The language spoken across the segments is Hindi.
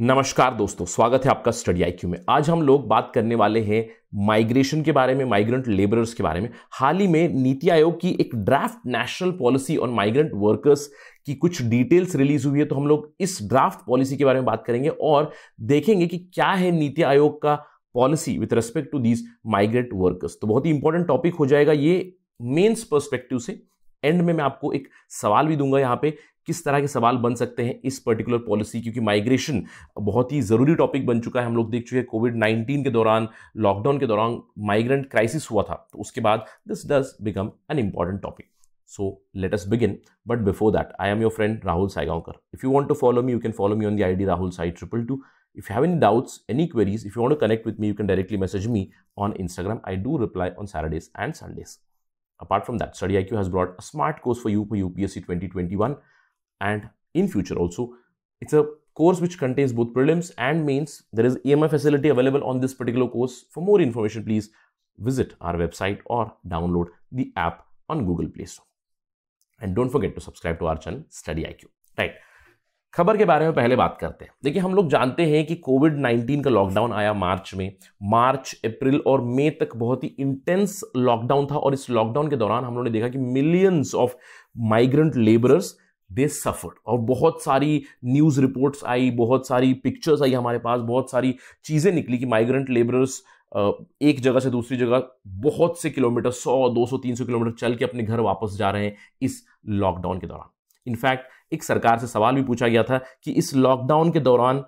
नमस्कार दोस्तों स्वागत है आपका स्टडी आई में आज हम लोग बात करने वाले हैं माइग्रेशन के बारे में माइग्रेंट लेबरर्स के बारे में हाल ही में नीति आयोग की एक draft national policy on migrant workers की कुछ डिटेल्स रिलीज हुई है तो हम लोग इस ड्राफ्ट पॉलिसी के बारे में बात करेंगे और देखेंगे कि क्या है नीति आयोग का policy with respect to these migrant workers तो बहुत ही इंपॉर्टेंट टॉपिक हो जाएगा ये मेन्स परस्पेक्टिव से एंड में मैं आपको एक सवाल भी दूंगा यहाँ पे किस तरह के सवाल बन सकते हैं इस पर्टिकुलर पॉलिसी क्योंकि माइग्रेशन बहुत ही ज़रूरी टॉपिक बन चुका है हम लोग देख चुके हैं कोविड नाइन्टीन के दौरान लॉकडाउन के दौरान माइग्रेंट क्राइसिस हुआ था तो उसके बाद this does become an important topic so let us begin but before that I am your friend Rahul Saigaonkar if you want to follow me you can follow me on the I Rahul Sai triple two if you have any doubts any queries if you want to connect with me you can directly message me on Instagram I do reply on Saturdays and Sundays Apart from that, StudyIQ has brought a smart course for you for UPSC 2021 and in future also. It's a course which contains both prelims and mains. There is EMI facility available on this particular course. For more information, please visit our website or download the app on Google Play Store. And don't forget to subscribe to our channel, Study IQ. Right. खबर के बारे में पहले बात करते हैं देखिए हम लोग जानते हैं कि कोविड 19 का लॉकडाउन आया मार्च में मार्च अप्रैल और मई तक बहुत ही इंटेंस लॉकडाउन था और इस लॉकडाउन के दौरान हम लोगों ने देखा कि millions of migrant labourers they suffered और बहुत सारी न्यूज़ रिपोर्ट्स आई बहुत सारी पिक्चर्स आई हमारे पास बहुत सारी चीज़ें निकली कि माइग्रेंट लेबरर्स एक जगह से दूसरी जगह बहुत से किलोमीटर 100, 200, 300 किलोमीटर चल के अपने घर वापस जा रहे हैं इस लॉकडाउन के दौरान इनफैक्ट एक सरकार से सवाल भी पूछा गया था कि इस लॉकडाउन के दौरान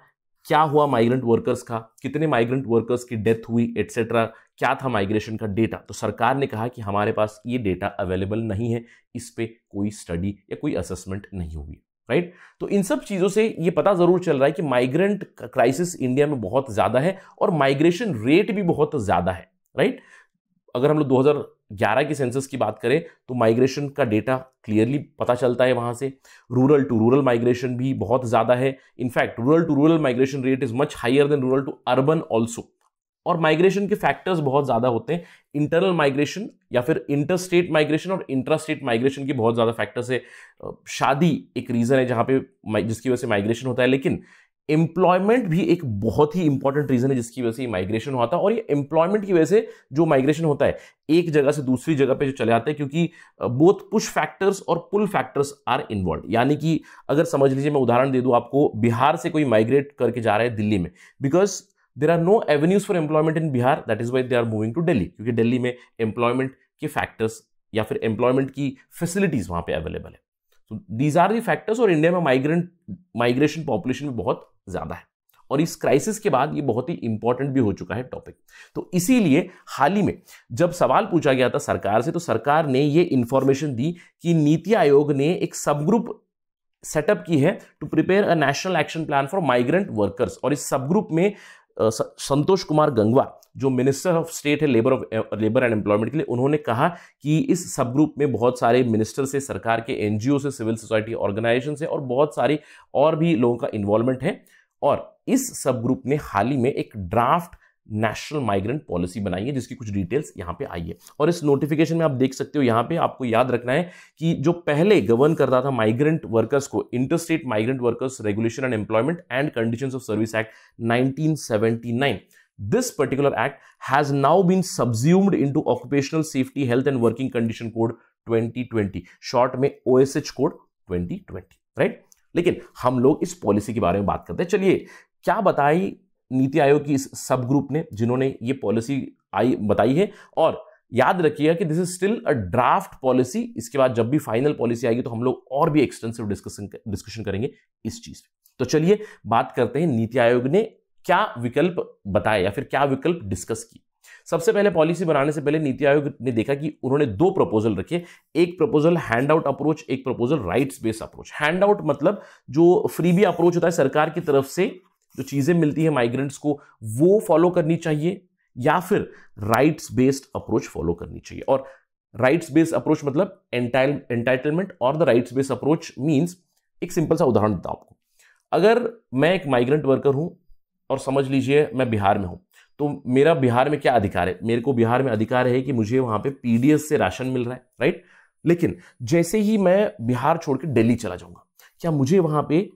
क्या हुआ माइग्रेंट वर्कर्स का कितने माइग्रेंट वर्कर्स की डेथ हुई एट्सेट्रा क्या था माइग्रेशन का डेटा तो सरकार ने कहा कि हमारे पास ये डेटा अवेलेबल नहीं है इस पर कोई स्टडी या कोई असेसमेंट नहीं हुई राइट तो इन सब चीज़ों से ये पता ज़रूर चल रहा है कि माइग्रेंट क्राइसिस इंडिया में बहुत ज़्यादा है और माइग्रेशन रेट भी बहुत ज़्यादा है राइट अगर हम लोग ग्यारह की सेंसस की बात करें तो माइग्रेशन का डेटा क्लियरली पता चलता है वहाँ से रूरल टू रूरल माइग्रेशन भी बहुत ज़्यादा है in fact rural to rural migration rate is much higher than rural to urban also और माइग्रेशन के फैक्टर्स बहुत ज़्यादा होते हैं इंटरनल माइग्रेशन या फिर इंटर स्टेट माइग्रेशन और इंट्रा स्टेट माइग्रेशन के बहुत ज़्यादा फैक्टर्स है शादी एक रीज़न है जहाँ पे जिसकी वजह से माइग्रेशन होता है लेकिन एम्प्लॉयमेंट भी एक बहुत ही इंपॉर्टेंट रीजन है जिसकी वजह से माइग्रेशन हुआ था और ये एम्प्लॉयमेंट की वजह से जो माइग्रेशन होता है एक जगह से दूसरी जगह पे जो चले आते हैं क्योंकि बोथ पुश फैक्टर्स और पुल फैक्टर्स आर इन्वॉल्व यानी कि अगर समझ लीजिए मैं उदाहरण दे दूँ आपको बिहार से कोई माइग्रेट करके जा रहा है दिल्ली में because there are no avenues for employment in Bihar that is why they are moving to Delhi क्योंकि दिल्ली में एम्प्लॉयमेंट के फैक्टर्स या फिर एम्प्लॉयमेंट की फैसिलिटीज वहाँ पे अवेलेबल है दीज आर दी फैक्टर्स और इंडिया में माइग्रेंट माइग्रेशन पॉपुलेशन भी बहुत ज़्यादा है और इस क्राइसिस के बाद ये बहुत ही इंपॉर्टेंट भी हो चुका है टॉपिक तो इसीलिए हाल ही में जब सवाल पूछा गया था सरकार से तो सरकार ने ये इंफॉर्मेशन दी कि नीति आयोग ने एक सब ग्रुप सेटअप की है to prepare a national action plan for migrant workers और इस सब ग्रुप में संतोष कुमार गंगवा जो मिनिस्टर ऑफ स्टेट है labour of labour and employment के लिए उन्होंने कहा कि इस सब ग्रुप में बहुत सारे मिनिस्टर से सरकार के एनजीओ से सिविल सोसाइटी ऑर्गेनाइजेशन से और बहुत सारी और भी लोगों का इन्वॉल्वमेंट है और इस सब ग्रुप ने हाल ही में एक ड्राफ्ट नेशनल माइग्रेंट पॉलिसी बनाई है जिसकी कुछ डिटेल्स यहाँ पे आई है और इस नोटिफिकेशन में आप देख सकते हो यहाँ पे आपको याद रखना है कि जो पहले गवर्न करता था माइग्रेंट वर्कर्स को interstate migrant workers regulation and employment and condition of service act 1979 this particular act has now been subsumed into occupational safety health and working condition code 2020 short में osh code 2020 right लेकिन हम लोग इस पॉलिसी के बारे में बात करते हैं चलिए क्या बताई नीति आयोग की इस सब ग्रुप ने जिन्होंने ये पॉलिसी आई बताई है और याद रखिएगा कि this is still a draft policy इसके बाद जब भी फाइनल पॉलिसी आएगी तो हम लोग और भी एक्सटेंसिव डिस्कशन डिस्कशन करेंगे इस चीज पे तो चलिए बात करते हैं नीति आयोग ने क्या विकल्प बताया या फिर क्या विकल्प डिस्कस किए सबसे पहले पॉलिसी बनाने से पहले नीति आयोग ने देखा कि उन्होंने दो प्रपोजल रखे एक प्रपोजल हैंड आउट अप्रोच एक proposal rights based approach hand out मतलब जो फ्री भी अप्रोच होता है सरकार की तरफ से जो चीज़ें मिलती है माइग्रेंट्स को वो फॉलो करनी चाहिए या फिर राइट्स बेस्ड अप्रोच फॉलो करनी चाहिए और राइट्स बेस्ड अप्रोच मतलब एंटाइटलमेंट और the rights based approach means एक सिंपल सा उदाहरण देता हूं आपको अगर मैं एक माइग्रेंट वर्कर हूं और समझ लीजिए मैं बिहार में हूं तो मेरा बिहार में क्या अधिकार है मेरे को बिहार में अधिकार है कि मुझे वहां पे पीडीएस से राशन मिल रहा है राइट लेकिन जैसे ही मैं बिहार छोड़ के दिल्ली चला जाऊंगा क्या मुझे वहां पे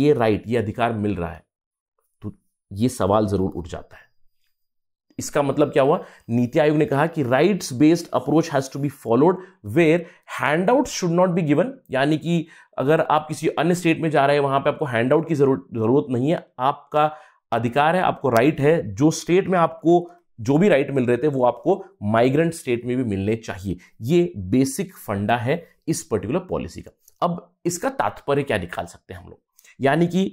ये राइट ये अधिकार मिल रहा है तो ये सवाल जरूर उठ जाता है इसका मतलब क्या हुआ नीति आयोग ने कहा कि rights based approach has to be followed where hand out should not be given यानी कि अगर आप किसी अन्य स्टेट में जा रहे हैं वहां पे आपको हैंड आउट की जरूरत नहीं है आपका अधिकार है आपको राइट है जो स्टेट में आपको जो भी राइट मिल रहे थे वो आपको माइग्रेंट स्टेट में भी मिलने चाहिए ये बेसिक फंडा है इस पर्टिकुलर पॉलिसी का अब इसका तात्पर्य क्या निकाल सकते हैं हम लोग यानी कि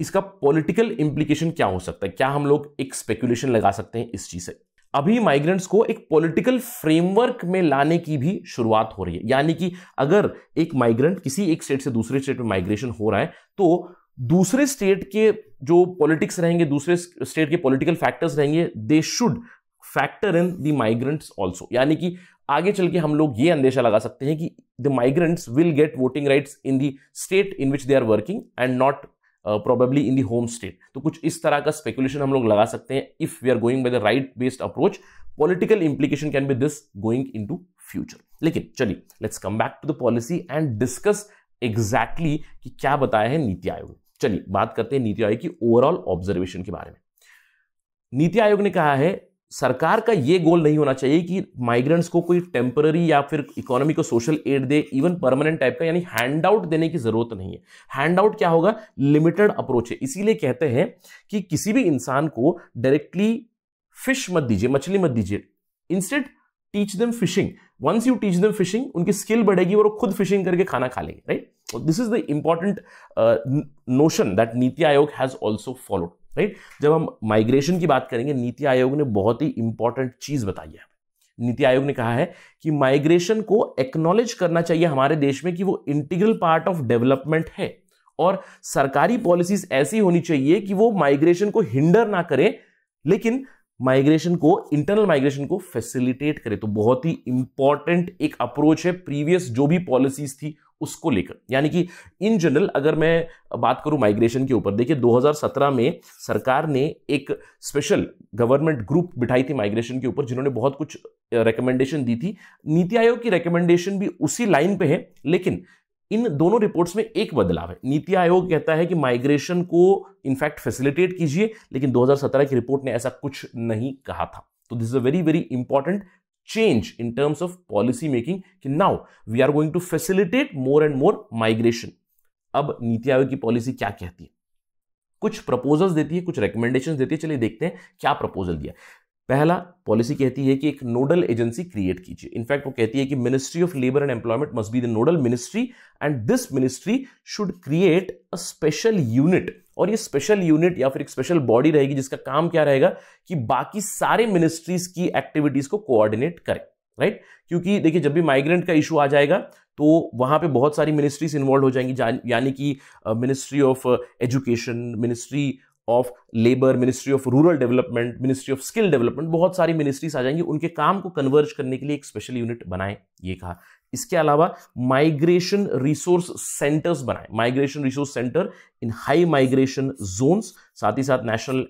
इसका पॉलिटिकल इंप्लीकेशन क्या हो सकता है क्या हम लोग एक स्पेकुलेशन लगा सकते हैं इस चीज से अभी माइग्रेंट्स को एक पॉलिटिकल फ्रेमवर्क में लाने की भी शुरुआत हो रही है यानी कि अगर एक माइग्रेंट किसी एक स्टेट से दूसरे स्टेट में माइग्रेशन हो रहा है तो दूसरे स्टेट के जो पॉलिटिक्स रहेंगे दूसरे स्टेट के पॉलिटिकल फैक्टर्स रहेंगे they should factor in the migrants also यानी कि आगे चल के हम लोग ये अंदेशा लगा सकते हैं कि the migrants will get voting rights in the state in which they are working and not probably in the home state तो कुछ इस तरह का स्पेकुलेशन हम लोग लगा सकते हैं if we are going by the right based approach political implication can be this going in to future लेकिन चलिए let's come back to the policy and discuss exactly कि क्या बताया है नीति आयोग ने चलिए बात करते हैं नीति आयोग की ओवरऑल ऑब्जर्वेशन के बारे में नीति आयोग ने कहा है सरकार का यह गोल नहीं होना चाहिए कि माइग्रेंट्स को कोई टेम्पररी या फिर इकोनॉमी को social aid they even permanent type का यानी हैंड आउट देने की जरूरत नहीं है हैंड आउट क्या होगा लिमिटेड अप्रोच है इसीलिए कहते हैं कि किसी भी इंसान को डायरेक्टली फिश मत दीजिए मछली मत दीजिए instead teach them fishing once you teach them fishing उनकी स्किल बढ़ेगी और वो खुद फिशिंग करके खाना खा लेंगे right this is the important notion that NITI Aayog has also followed right जब हम माइग्रेशन की बात करेंगे नीति आयोग ने बहुत ही इंपॉर्टेंट चीज बताई है नीति आयोग ने कहा है कि माइग्रेशन को एक्नॉलेज करना चाहिए हमारे देश में कि वो इंटीग्रल पार्ट ऑफ डेवलपमेंट है और सरकारी पॉलिसीज ऐसी होनी चाहिए कि वो माइग्रेशन को हिंडर ना करें लेकिन माइग्रेशन को इंटरनल माइग्रेशन को फैसिलिटेट करे तो बहुत ही इंपॉर्टेंट एक अप्रोच है प्रीवियस जो भी पॉलिसीज थी उसको लेकर यानी कि इन जनरल अगर मैं बात करूं माइग्रेशन के ऊपर देखिए 2017 में सरकार ने एक स्पेशल गवर्नमेंट ग्रुप बिठाई थी माइग्रेशन के ऊपर जिन्होंने बहुत कुछ रिकमेंडेशन दी थी नीति आयोग की रिकमेंडेशन भी उसी लाइन पे है लेकिन इन दोनों रिपोर्ट्स में एक बदलाव है नीति आयोग कहता है कि माइग्रेशन को इनफैक्ट फैसिलिटेट कीजिए लेकिन 2017 की रिपोर्ट ने ऐसा कुछ नहीं कहा था तो this is a very very important change in terms of policy making कि now we are going to facilitate more and more migration. अब नीति आयोग की पॉलिसी क्या कहती है कुछ प्रपोजल्स देती है कुछ रिकमेंडेशन देती है चलिए देखते हैं क्या प्रपोजल दिया पहला पॉलिसी कहती है कि एक नोडल एजेंसी क्रिएट कीजिए इनफैक्ट वो कहती है कि ministry of labour and employment must be the nodal ministry and this ministry should create a special unit और ये स्पेशल यूनिट या फिर एक स्पेशल बॉडी रहेगी जिसका काम क्या रहेगा कि बाकी सारे मिनिस्ट्रीज की एक्टिविटीज को कोऑर्डिनेट करें राइट right? क्योंकि देखिए जब भी माइग्रेंट का इशू आ जाएगा तो वहां पे बहुत सारी मिनिस्ट्रीज इन्वॉल्व हो जाएंगी यानी कि ministry of education ministry of labour ministry of rural development ministry of skill development बहुत सारी मिनिस्ट्रीज आ जाएंगी उनके काम को कन्वर्ज करने के लिए एक स्पेशल यूनिट बनाएं ये कहा इसके अलावा माइग्रेशन रिसोर्स सेंटर्स बनाए migration resource centre in high migration zones साथ ही साथ national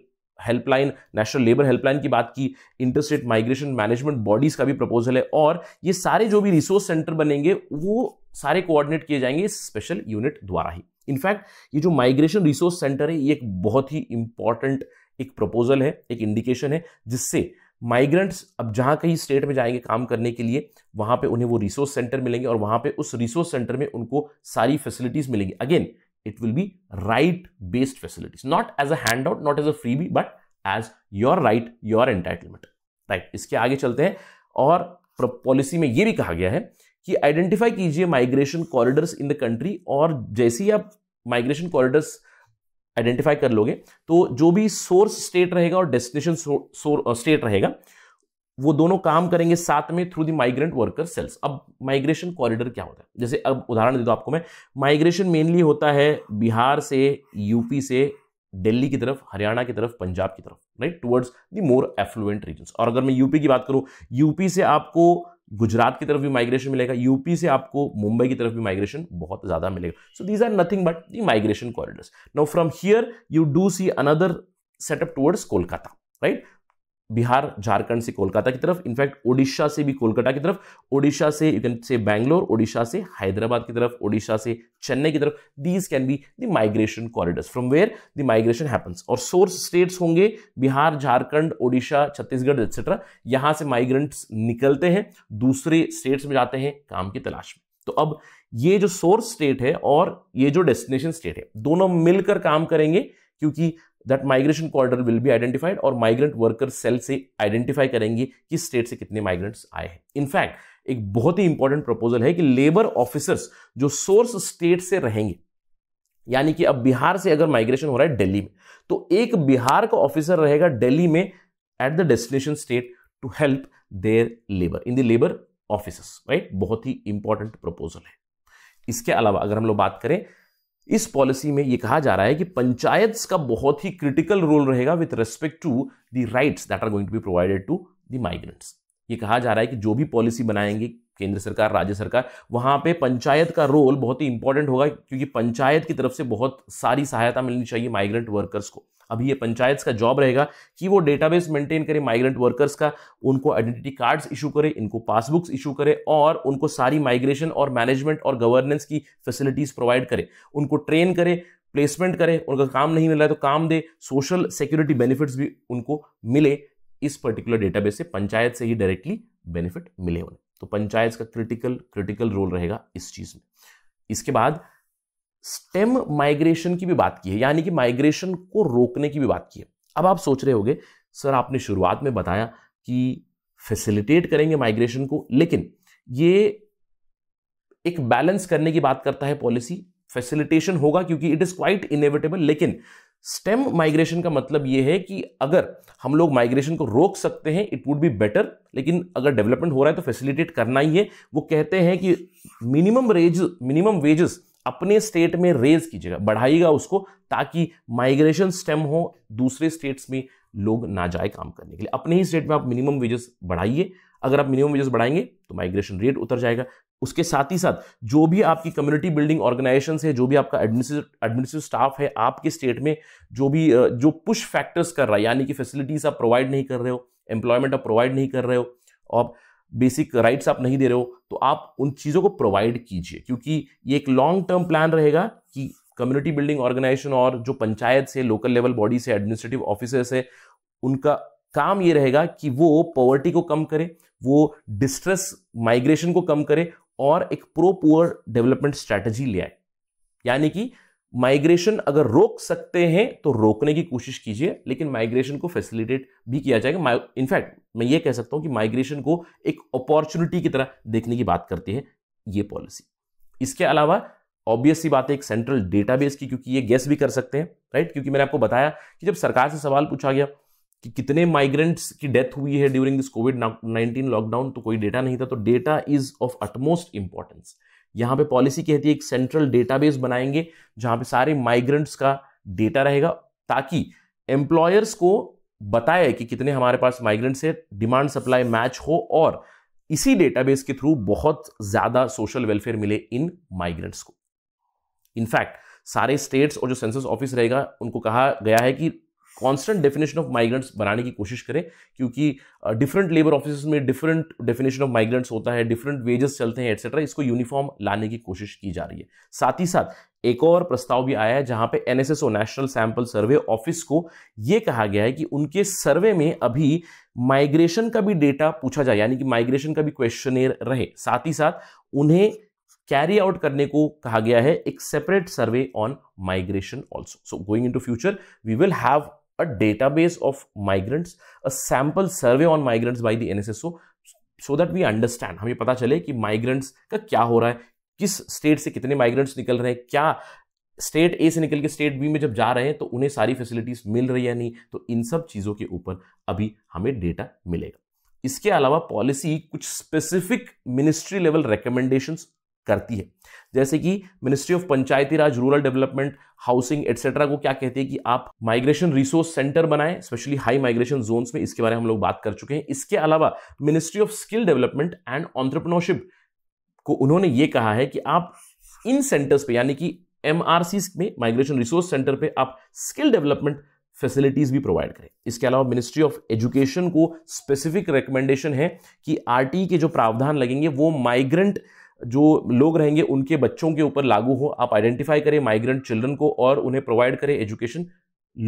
helpline national labour helpline की बात की इंटरस्टेट माइग्रेशन मैनेजमेंट बॉडीज का भी प्रपोजल है और ये सारे जो भी रिसोर्स सेंटर बनेंगे वो सारे कोऑर्डिनेट किए जाएंगे स्पेशल यूनिट द्वारा ही इनफैक्ट ये जो माइग्रेशन रिसोर्स सेंटर है ये एक बहुत ही इंपॉर्टेंट एक प्रपोजल है एक इंडिकेशन है जिससे माइग्रेंट्स अब जहाँ कहीं स्टेट में जाएंगे काम करने के लिए वहाँ पे उन्हें वो रिसोर्स सेंटर मिलेंगे और वहाँ पे उस रिसोर्स सेंटर में उनको सारी फैसिलिटीज मिलेंगी again it will be right based facilities not as a hand out not as a freebie but as your right your entitlement right इसके आगे चलते हैं और पॉलिसी में ये भी कहा गया है कि आइडेंटिफाई कीजिए migration corridors in the country और जैसे ही आप माइग्रेशन कॉरिडर्स आइडेंटिफाई कर लोगे तो जो भी सोर्स स्टेट रहेगा और डेस्टिनेशन स्टेट uh, रहेगा वो दोनों काम करेंगे साथ में through the migrant worker cells अब माइग्रेशन कॉरिडर क्या होता है जैसे अब उदाहरण दे दो आपको मैं माइग्रेशन मेनली होता है बिहार से यूपी से दिल्ली की तरफ हरियाणा की तरफ पंजाब की तरफ right towards the more affluent region और अगर मैं यूपी की बात करूं यूपी से आपको गुजरात की तरफ भी माइग्रेशन मिलेगा यूपी से आपको मुंबई की तरफ भी माइग्रेशन बहुत ज़्यादा मिलेगा so these are nothing but the migration corridors now from here you do see another setup towards Kolkata right Bihar Jharkhand से कोलकाता की तरफ इनफैक्ट ओडिशा से भी कोलकाता की तरफ ओडिशा से you can say Bangalore Odisha से हैदराबाद की तरफ ओडिशा से चेन्नई की तरफ these can be the migration corridors from where the migration happens और सोर्स स्टेट्स होंगे बिहार झारखंड ओडिशा छत्तीसगढ़ एक्सेट्रा यहाँ से माइग्रेंट्स निकलते हैं दूसरे स्टेट्स में जाते हैं काम की तलाश में तो अब ये जो सोर्स स्टेट है और ये जो डेस्टिनेशन स्टेट है दोनों मिलकर काम करेंगे क्योंकि that migration corridor will be identified और माइग्रेंट वर्कर सेल से आइडेंटिफाई करेंगे कि स्टेट से कितने माइग्रेंट्स आए हैं इनफैक्ट एक बहुत ही इंपॉर्टेंट प्रपोजल है कि लेबर ऑफिसर्स जो सोर्स स्टेट से रहेंगे यानी कि अब बिहार से अगर माइग्रेशन हो रहा है दिल्ली में तो एक बिहार का ऑफिसर रहेगा दिल्ली में at the destination state to help their labour in the labour officers right बहुत ही इंपॉर्टेंट प्रपोजल है इसके अलावा अगर हम लोग बात करें इस पॉलिसी में यह कहा जा रहा है कि पंचायत का बहुत ही क्रिटिकल रोल रहेगा with respect to the rights that are going to be provided to the migrants ये कहा जा रहा है कि जो भी पॉलिसी बनाएंगे केंद्र सरकार राज्य सरकार वहाँ पे पंचायत का रोल बहुत ही इंपॉर्टेंट होगा क्योंकि पंचायत की तरफ से बहुत सारी सहायता मिलनी चाहिए माइग्रेंट वर्कर्स को अभी ये पंचायत का जॉब रहेगा कि वो डेटाबेस मेंटेन करे माइग्रेंट वर्कर्स का उनको आइडेंटिटी कार्ड्स इशू करे इनको पासबुक्स इशू करे और उनको सारी माइग्रेशन और मैनेजमेंट और गवर्नेंस की फैसिलिटीज प्रोवाइड करे उनको ट्रेन करे प्लेसमेंट करे उनका काम नहीं मिल रहा है तो काम दे सोशल सिक्योरिटी बेनिफिट्स भी उनको मिले इस पर्टिकुलर डेटाबेस से पंचायत से ही डायरेक्टली बेनिफिट मिले उन्हें तो पंचायत का क्रिटिकल क्रिटिकल रोल रहेगा इस चीज में इसके बाद स्टेम माइग्रेशन की भी बात की है यानी कि माइग्रेशन को रोकने की भी बात की है अब आप सोच रहे होंगे सर आपने शुरुआत में बताया कि फैसिलिटेट करेंगे माइग्रेशन को लेकिन ये एक बैलेंस करने की बात करता है पॉलिसी फैसिलिटेशन होगा क्योंकि इट इज क्वाइट इनेविटेबल लेकिन स्टेम माइग्रेशन का मतलब ये है कि अगर हम लोग माइग्रेशन को रोक सकते हैं इट वुड बी बेटर लेकिन अगर डेवलपमेंट हो रहा है तो फैसिलिटेट करना ही है वो कहते हैं कि मिनिमम रेज मिनिमम वेजेस अपने स्टेट में रेज कीजिएगा बढ़ाइएगा उसको ताकि माइग्रेशन स्टेम हो दूसरे स्टेट्स में लोग ना जाए काम करने के लिए अपने ही स्टेट में आप मिनिमम वेजेस बढ़ाइए अगर आप मिनिमम वेजेस बढ़ाएंगे तो माइग्रेशन रेट उतर जाएगा उसके साथ ही साथ जो भी आपकी कम्युनिटी बिल्डिंग ऑर्गेनाइजेशन है जो भी आपका एडमिनिस्ट्रेटिव स्टाफ है आपके स्टेट में जो भी जो पुश फैक्टर्स कर रहा है यानी कि फैसिलिटीज आप प्रोवाइड नहीं कर रहे हो एम्प्लॉयमेंट आप प्रोवाइड नहीं कर रहे हो और बेसिक राइट्स आप नहीं दे रहे हो तो आप उन चीज़ों को प्रोवाइड कीजिए क्योंकि ये एक लॉन्ग टर्म प्लान रहेगा कि कम्युनिटी बिल्डिंग ऑर्गेनाइजेशन और जो पंचायत से लोकल लेवल बॉडी से एडमिनिस्ट्रेटिव ऑफिसर्स है उनका काम ये रहेगा कि वो पॉवर्टी को कम करे वो डिस्ट्रेस माइग्रेशन को कम करे और एक प्रो पुअर डेवलपमेंट स्ट्रैटेजी ले आए यानी कि माइग्रेशन अगर रोक सकते हैं तो रोकने की कोशिश कीजिए लेकिन माइग्रेशन को फैसिलिटेट भी किया जाएगा इनफैक्ट मैं ये कह सकता हूं कि माइग्रेशन को एक अपॉर्चुनिटी की तरह देखने की बात करती है ये पॉलिसी इसके अलावा ऑब्वियस सी बात है एक सेंट्रल डेटाबेस की क्योंकि ये गेस भी कर सकते हैं राइट क्योंकि मैंने आपको बताया कि जब सरकार से सवाल पूछा गया कि कितने माइग्रेंट्स की डेथ हुई है during this COVID nineteen lockdown तो कोई डेटा नहीं था तो data is of utmost importance यहाँ पे पॉलिसी कहती है एक सेंट्रल डेटाबेस बनाएंगे जहाँ पे सारे माइग्रेंट्स का डेटा रहेगा ताकि एम्प्लॉयर्स को बताए कि कितने हमारे पास माइग्रेंट्स है डिमांड सप्लाई मैच हो और इसी डेटाबेस के थ्रू बहुत ज़्यादा सोशल वेलफेयर मिले इन माइग्रेंट्स को इनफैक्ट सारे स्टेट्स और जो सेंसस ऑफिस रहेगा उनको कहा गया है कि कॉन्स्टेंट डेफिनेशन ऑफ माइग्रेंट्स बनाने की कोशिश करें क्योंकि डिफरेंट लेबर ऑफिस में डिफरेंट डेफिनेशन ऑफ माइग्रेंट्स होता है डिफरेंट वेजेस चलते हैं एक्सेट्रा इसको यूनिफॉर्म लाने की कोशिश की जा रही है साथ ही साथ एक और प्रस्ताव भी आया है जहां पे NSSO national sample survey office को यह कहा गया है कि उनके सर्वे में अभी माइग्रेशन का भी डेटा पूछा जाए यानी कि माइग्रेशन का भी क्वेश्चनेर रहे साथ ही साथ उन्हें कैरी आउट करने को कहा गया है एक separate survey on migration also so going in to future we will have a database of migrants, a sample survey on migrants by the NSSO so that we understand हमें पता चले कि migrants का क्या हो रहा है किस state से कितने migrants निकल रहे हैं क्या स्टेट ए से निकल के स्टेट बी में जब जा रहे हैं तो उन्हें सारी फैसिलिटीज मिल रही है नहीं तो इन सब चीज़ों के ऊपर अभी हमें डेटा मिलेगा इसके अलावा पॉलिसी कुछ स्पेसिफिक मिनिस्ट्री लेवल रिकमेंडेशंस करती है जैसे कि ministry of Panchayati Raj rural development housing etcetera को क्या कहते हैं कि आप माइग्रेशन रिसोर्स सेंटर बनाएं स्पेशली हाई माइग्रेशन जोन्स में इसके बारे में हम लोग बात कर चुके हैं इसके अलावा ministry of skill development and entrepreneurship को उन्होंने ये कहा है कि आप इन सेंटर्स पे यानी कि एम में माइग्रेशन रिसोर्स सेंटर पे आप स्किल डेवलपमेंट फैसिलिटीज भी प्रोवाइड करें इसके अलावा मिनिस्ट्री ऑफ एजुकेशन को स्पेसिफिक रिकमेंडेशन है कि आर e के जो प्रावधान लगेंगे वो माइग्रेंट जो लोग रहेंगे उनके बच्चों के ऊपर लागू हो आप आइडेंटिफाई करें माइग्रेंट चिल्ड्रन को और उन्हें प्रोवाइड करें एजुकेशन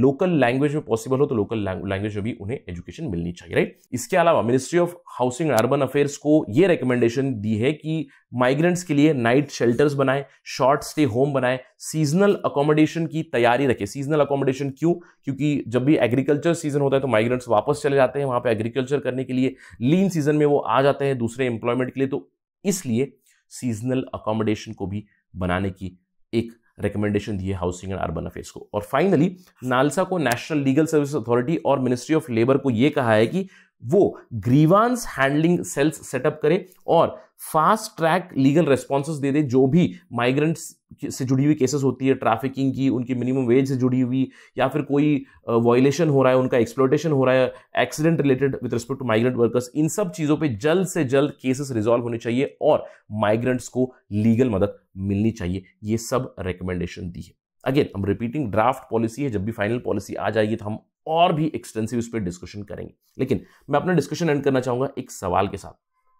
लोकल लैंग्वेज में पॉसिबल हो तो लोकल लैंग्वेज में भी उन्हें एजुकेशन मिलनी चाहिए राइट इसके अलावा ministry of housing and urban affairs को ये रिकमेंडेशन दी है कि माइग्रेंट्स के लिए नाइट शेल्टर्स बनाए शॉर्ट स्टे होम बनाए सीजनल अकोमोडेशन की तैयारी रखें सीजनल अकोमोडेशन क्यों क्योंकि जब भी एग्रीकल्चर सीजन होता है तो माइग्रेंट्स वापस चले जाते हैं वहाँ पर एग्रीकल्चर करने के लिए लीन सीजन में वो आ जाते हैं दूसरे एम्प्लॉयमेंट के लिए तो इसलिए सीजनल अकोमोडेशन को भी बनाने की एक रिकमेंडेशन दी है हाउसिंग एंड अर्बन अफेयर्स को और फाइनली नालसा को नेशनल लीगल सर्विस अथॉरिटी और मिनिस्ट्री ऑफ लेबर को यह कहा है कि वो ग्रीवांस हैंडलिंग सेल्स सेटअप करे और फास्ट ट्रैक लीगल रेस्पॉन्सेज दे दे जो भी माइग्रेंट्स से जुड़ी हुई केसेस होती है ट्रैफिकिंग की उनकी मिनिमम वेज से जुड़ी हुई या फिर कोई वॉयलेशन हो रहा है उनका एक्सप्लोटेशन हो रहा है accident related with respect to migrant workers इन सब चीज़ों पे जल्द से जल्द केसेस रिजॉल्व होने चाहिए और माइग्रेंट्स को लीगल मदद मिलनी चाहिए ये सब रिकमेंडेशन दी है अगेन हम रिपीटिंग ड्राफ्ट पॉलिसी है जब भी फाइनल पॉलिसी आ जाएगी तो हम और भी एक्सटेंसिव इस पर डिस्कशन करेंगे लेकिन मैं अपना डिस्कशन एंड करना चाहूँगा एक सवाल के साथ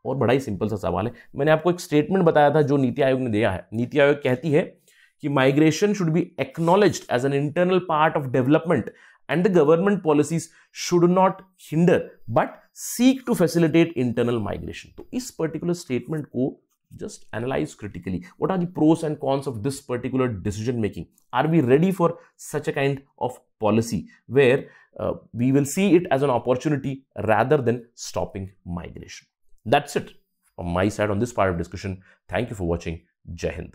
और बड़ा ही सिंपल सा सवाल है मैंने आपको एक स्टेटमेंट बताया था जो नीति आयोग ने दिया है नीति आयोग कहती है कि migration should be acknowledge as an internal part of development and the government policies should not hinder but seek to facilitate internal migration तो इस पर्टिकुलर स्टेटमेंट को just analyse critically what are pros and cons of this particular decision making are we ready for such a kind of policy where we will see it as an opportunity rather than stopping migration That's it from my side on this part of discussion. Thank you for watching. Jai Hind.